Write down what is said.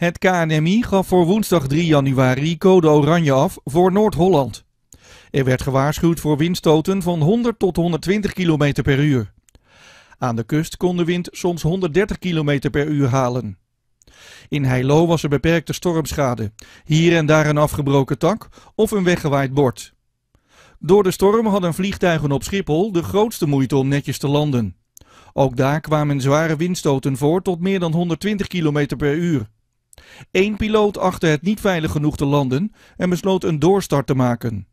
Het KNMI gaf voor woensdag 3 januari code oranje af voor Noord-Holland. Er werd gewaarschuwd voor windstoten van 100 tot 120 km per uur. Aan de kust kon de wind soms 130 km per uur halen. In Heilo was er beperkte stormschade, hier en daar een afgebroken tak of een weggewaaid bord. Door de storm hadden vliegtuigen op Schiphol de grootste moeite om netjes te landen. Ook daar kwamen zware windstoten voor tot meer dan 120 km per uur. Eén piloot achtte het niet veilig genoeg te landen en besloot een doorstart te maken.